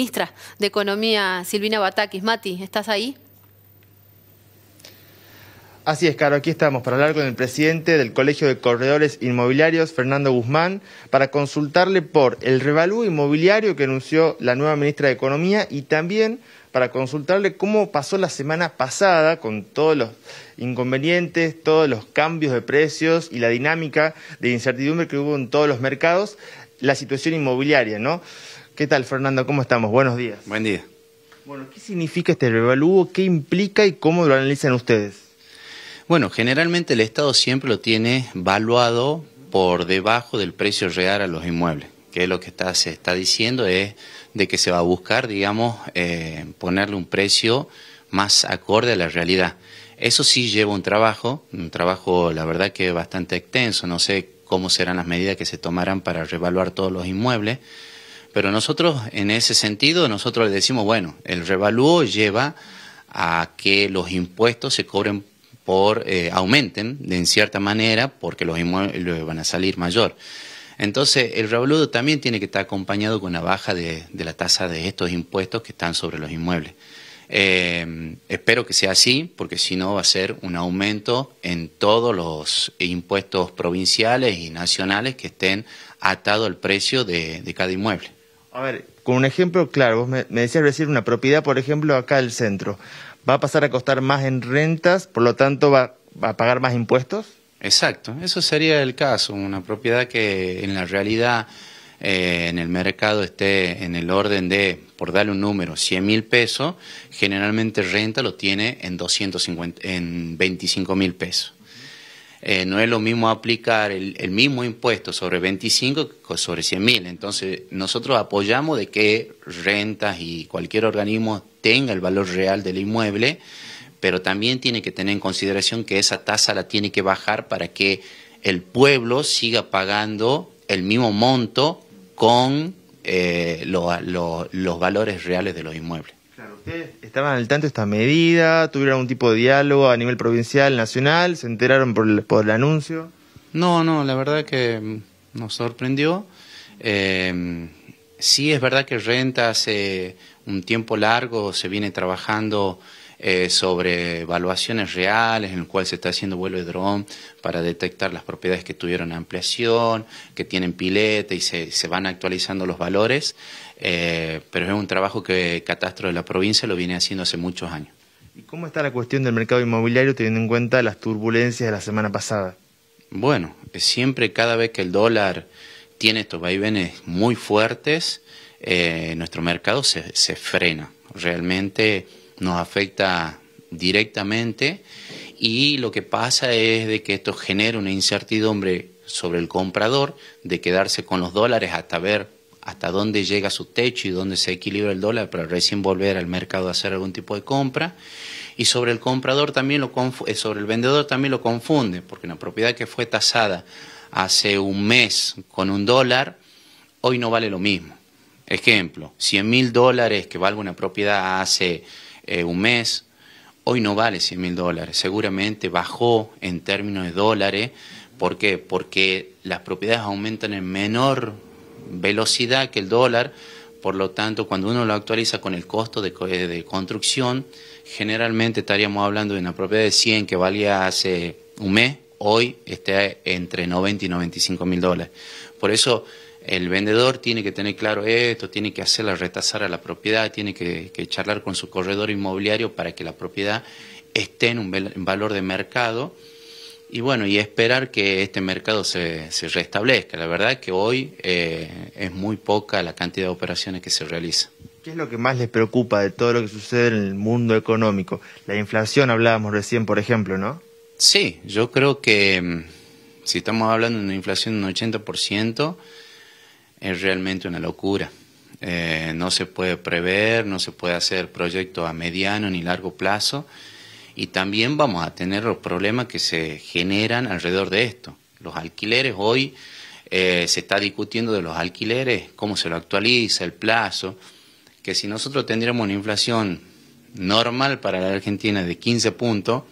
ministra de Economía, Silvina Batakis. Mati, ¿estás ahí? Así es, Caro, aquí estamos para hablar con el presidente del Colegio de Corredores Inmobiliarios, Fernando Guzmán, para consultarle por el revalúo inmobiliario que anunció la nueva ministra de Economía y también para consultarle cómo pasó la semana pasada con todos los inconvenientes, todos los cambios de precios y la dinámica de incertidumbre que hubo en todos los mercados, la situación inmobiliaria, ¿no? ¿Qué tal, Fernando? ¿Cómo estamos? Buenos días. Buen día. Bueno, ¿qué significa este revalúo? ¿Qué implica y cómo lo analizan ustedes? Bueno, generalmente el Estado siempre lo tiene valuado por debajo del precio real a los inmuebles, que es lo que está, se está diciendo es de que se va a buscar, digamos, eh, ponerle un precio más acorde a la realidad. Eso sí lleva un trabajo, un trabajo la verdad que bastante extenso, no sé cómo serán las medidas que se tomarán para revaluar todos los inmuebles, pero nosotros, en ese sentido, nosotros le decimos, bueno, el revalúo lleva a que los impuestos se cobren por, eh, aumenten de en cierta manera porque los inmuebles van a salir mayor. Entonces, el revalúo también tiene que estar acompañado con una baja de, la tasa de estos impuestos que están sobre los inmuebles. Eh, espero que sea así, porque si no va a ser un aumento en todos los impuestos provinciales y nacionales que estén atados al precio de cada inmueble. A ver, con un ejemplo claro, vos me, decías decir una propiedad, por ejemplo, acá del centro, ¿va a pasar a costar más en rentas, por lo tanto va, a pagar más impuestos? Exacto, eso sería el caso, una propiedad que en la realidad eh, en el mercado esté en el orden de, por darle un número, 100 mil pesos, generalmente renta lo tiene en, 250, en 25 mil pesos. Eh, no es lo mismo aplicar el, mismo impuesto sobre 25 que sobre 100 mil. Entonces, nosotros apoyamos de que rentas y cualquier organismo tenga el valor real del inmueble, pero también tiene que tener en consideración que esa tasa la tiene que bajar para que el pueblo siga pagando el mismo monto con eh, los valores reales de los inmuebles. ¿Ustedes estaban al tanto de esta medida? ¿Tuvieron algún tipo de diálogo a nivel provincial, nacional? ¿Se enteraron por el, por el anuncio? No, no, la verdad que mm, nos sorprendió. Em, sí es verdad que renta hace un tiempo largo, se viene trabajando eh, sobre evaluaciones reales, en el cual se está haciendo vuelo de dron para detectar las propiedades que tuvieron ampliación, que tienen pileta y se, se van actualizando los valores, eh, pero es un trabajo que Catastro de la provincia lo viene haciendo hace muchos años. ¿Y cómo está la cuestión del mercado inmobiliario teniendo en cuenta las turbulencias de la semana pasada? Bueno, siempre cada vez que el dólar tiene estos vaivenes muy fuertes, eh, nuestro mercado se frena. Realmente nos afecta directamente y lo que pasa es de que esto genera una incertidumbre sobre el comprador de quedarse con los dólares hasta ver hasta dónde llega su techo y dónde se equilibra el dólar para recién volver al mercado a hacer algún tipo de compra y sobre el comprador también lo eh, sobre el vendedor también lo confunde porque una propiedad que fue tasada hace un mes con un dólar hoy no vale lo mismo ejemplo 100 mil dólares que valga una propiedad hace eh, un mes, hoy no vale 100 mil dólares, seguramente bajó en términos de dólares. ¿Por qué? Porque las propiedades aumentan en menor velocidad que el dólar, por lo tanto, cuando uno lo actualiza con el costo de, de construcción, generalmente estaríamos hablando de una propiedad de 100 que valía hace un mes, hoy está entre 90 y 95 mil dólares. Por eso el vendedor tiene que tener claro esto, tiene que hacerla retasar a la propiedad, tiene que, charlar con su corredor inmobiliario para que la propiedad esté en un valor de mercado y bueno, y esperar que este mercado se, restablezca. La verdad que hoy eh, es muy poca la cantidad de operaciones que se realiza. ¿Qué es lo que más les preocupa de todo lo que sucede en el mundo económico? La inflación hablábamos recién, por ejemplo, ¿no? Sí, yo creo que mm, si estamos hablando de una inflación de un 80%, es realmente una locura. Eh, no se puede prever, no se puede hacer proyectos a mediano ni largo plazo y también vamos a tener los problemas que se generan alrededor de esto. Los alquileres, hoy eh, se está discutiendo de los alquileres, cómo se lo actualiza, el plazo, que si nosotros tendríamos una inflación normal para la Argentina de 15 puntos,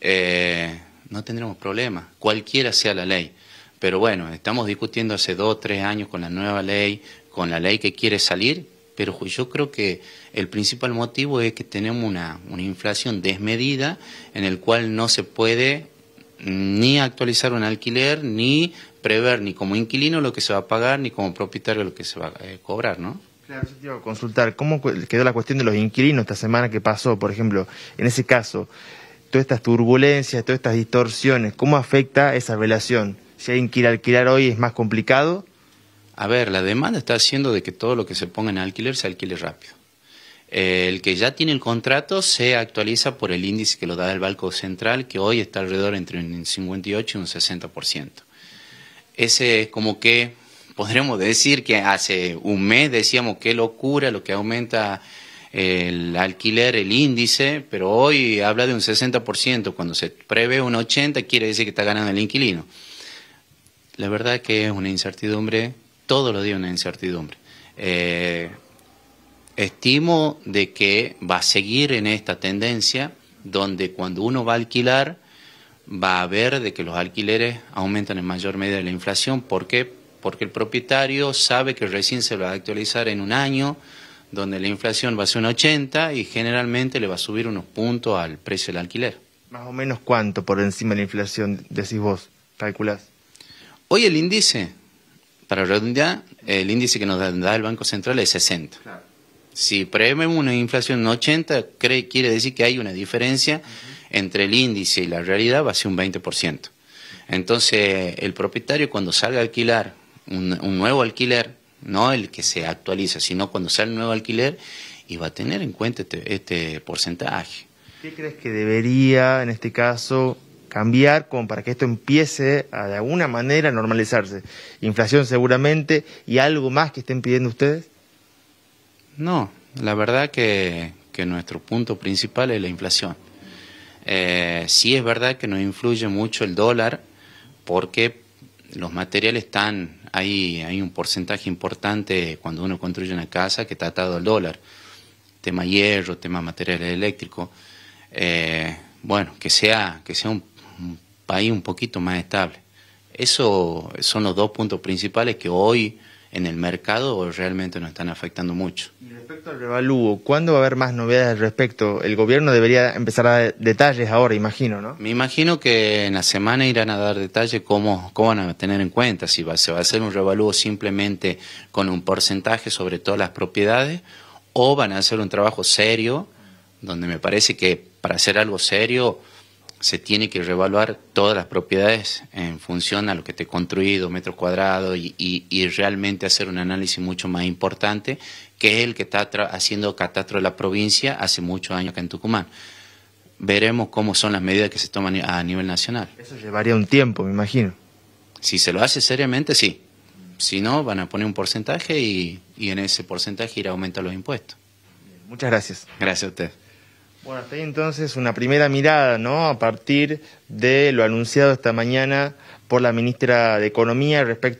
eh, no tendríamos problemas, cualquiera sea la ley. Pero bueno, estamos discutiendo hace dos, tres años con la nueva ley, con la ley que quiere salir, pero yo creo que el principal motivo es que tenemos una, inflación desmedida en el cual no se puede ni actualizar un alquiler, ni prever ni como inquilino lo que se va a pagar, ni como propietario lo que se va a eh, cobrar, ¿no? Claro, consultar, ¿cómo quedó la cuestión de los inquilinos esta semana que pasó, por ejemplo, en ese caso? Todas estas turbulencias, todas estas distorsiones, ¿cómo afecta esa relación? si ir quiere alquilar hoy es más complicado. A ver, la demanda está haciendo de que todo lo que se ponga en alquiler se alquile rápido. El que ya tiene el contrato se actualiza por el índice que lo da el Banco Central, que hoy está alrededor entre un 58 y un 60%. Ese es como que podremos decir que hace un mes decíamos qué locura lo que aumenta eh, el alquiler, el índice, pero hoy habla de un 60%, cuando se prevé un 80% quiere decir que está ganando el inquilino. La verdad que es una incertidumbre, todos los días una incertidumbre. Eh, estimo de que va a seguir en esta tendencia donde cuando uno va a alquilar va a ver de que los alquileres aumentan en mayor medida de la inflación. ¿Por qué? Porque el propietario sabe que recién se va a actualizar en un año, donde la inflación va a ser un 80 y generalmente le va a subir unos puntos al precio del alquiler. ¿Más o menos cuánto por encima de la inflación decís vos? ¿Calculás? Hoy el índice, para redondear, el índice que nos da el Banco Central es 60. Si prevemos una inflación en 80, cree, quiere decir que hay una diferencia entre el índice y la realidad, va a ser un 20%. Entonces, el propietario cuando salga a alquilar un, nuevo alquiler, no el que se actualiza, sino cuando sale el nuevo alquiler, y va a tener en cuenta este, este porcentaje. ¿Qué crees que debería, en este caso, cambiar como para que esto empiece a de alguna manera a normalizarse? Inflación seguramente y algo más que estén pidiendo ustedes. No, la verdad que, nuestro punto principal es la inflación. Eh, sí es verdad que nos influye mucho el dólar porque los materiales están, hay, hay un porcentaje importante cuando uno construye una casa que está atado al dólar. Tema hierro, tema material eléctricos. Eh, bueno, que sea, que sea un, un país un poquito más estable. eso son los dos puntos principales que hoy en el mercado realmente nos están afectando mucho. Y respecto al revalúo, ¿cuándo va a haber más novedades al respecto? El gobierno debería empezar a dar detalles ahora, imagino, ¿no? Me imagino que en la semana irán a dar detalles cómo, cómo van a tener en cuenta, si se va a hacer un revalúo simplemente con un porcentaje sobre todas las propiedades o van a hacer un trabajo serio, donde me parece que para hacer algo serio se tiene que reevaluar todas las propiedades en función a lo que te construido, metro cuadrado, y, realmente hacer un análisis mucho más importante que el que está haciendo Catastro de la provincia hace muchos años acá en Tucumán. Veremos cómo son las medidas que se toman a nivel nacional. Eso llevaría un tiempo, me imagino. Si se lo hace seriamente, sí. Si no, van a poner un porcentaje y, en ese porcentaje irá aumentando los impuestos. Muchas gracias. Gracias a usted. Bueno, hasta ahí entonces una primera mirada, ¿no? A partir de lo anunciado esta mañana por la ministra de Economía respecto